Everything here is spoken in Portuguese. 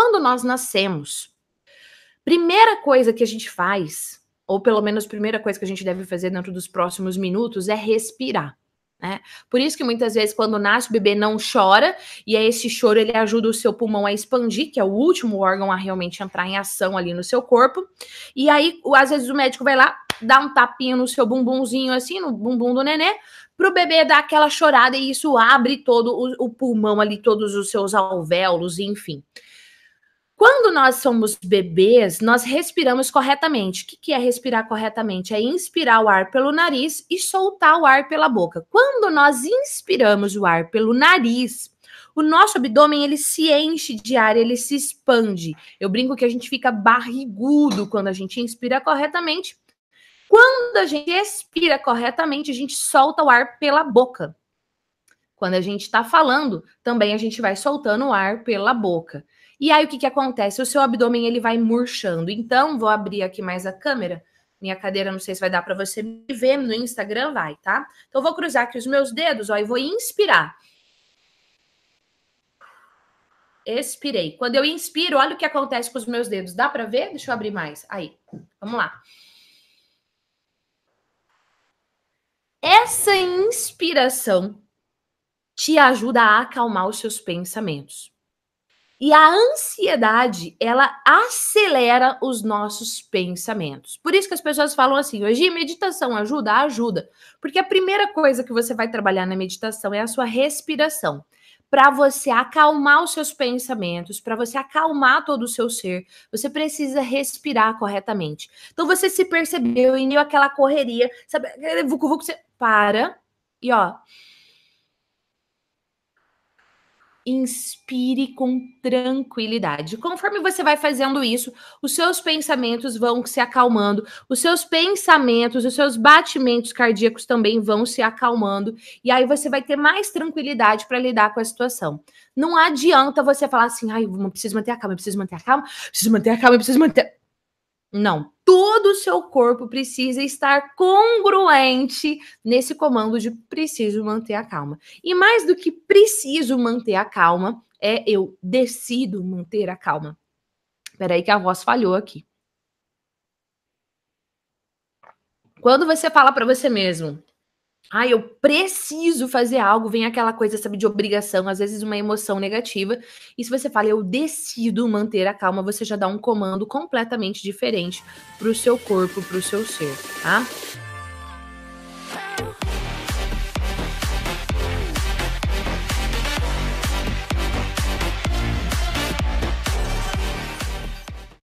Quando nós nascemos, primeira coisa que a gente faz, ou pelo menos primeira coisa que a gente deve fazer dentro dos próximos minutos, é respirar. Né? Por isso que muitas vezes quando nasce o bebê não chora e é esse choro ele ajuda o seu pulmão a expandir, que é o último órgão a realmente entrar em ação ali no seu corpo. E aí às vezes o médico vai lá dá um tapinha no seu bumbumzinho assim, no bumbum do nenê, pro bebê dar aquela chorada e isso abre todo o, o pulmão ali, todos os seus alvéolos, enfim. Quando nós somos bebês, nós respiramos corretamente. O que é respirar corretamente? É inspirar o ar pelo nariz e soltar o ar pela boca. Quando nós inspiramos o ar pelo nariz, o nosso abdômen ele se enche de ar, ele se expande. Eu brinco que a gente fica barrigudo quando a gente inspira corretamente. Quando a gente expira corretamente, a gente solta o ar pela boca. Quando a gente está falando, também a gente vai soltando o ar pela boca. E aí o que, que acontece? O seu abdômen ele vai murchando. Então, vou abrir aqui mais a câmera. Minha cadeira, não sei se vai dar para você me ver no Instagram, vai, tá? Então, vou cruzar aqui os meus dedos, ó, e vou inspirar. Expirei. Quando eu inspiro, olha o que acontece com os meus dedos. Dá para ver? Deixa eu abrir mais. Aí, vamos lá. Essa inspiração te ajuda a acalmar os seus pensamentos. E a ansiedade, ela acelera os nossos pensamentos. Por isso que as pessoas falam assim, hoje meditação ajuda? Ajuda. Porque a primeira coisa que você vai trabalhar na meditação é a sua respiração. Para você acalmar os seus pensamentos, para você acalmar todo o seu ser, você precisa respirar corretamente. Então você se percebeu e deu aquela correria, sabe, vucu, vucu, você para e ó, inspire com tranquilidade. Conforme você vai fazendo isso, os seus pensamentos vão se acalmando, os seus pensamentos, os seus batimentos cardíacos também vão se acalmando, e aí você vai ter mais tranquilidade para lidar com a situação. Não adianta você falar assim, ai, preciso manter a calma, preciso manter a calma, preciso manter a calma, preciso manter. Não, todo o seu corpo precisa estar congruente nesse comando de preciso manter a calma. E mais do que preciso manter a calma, é eu decido manter a calma. Peraí que a voz falhou aqui. Quando você fala para você mesmo, ah, eu preciso fazer algo, vem aquela coisa, sabe, de obrigação, às vezes uma emoção negativa. E se você fala, eu decido manter a calma, você já dá um comando completamente diferente para o seu corpo, para o seu ser, tá?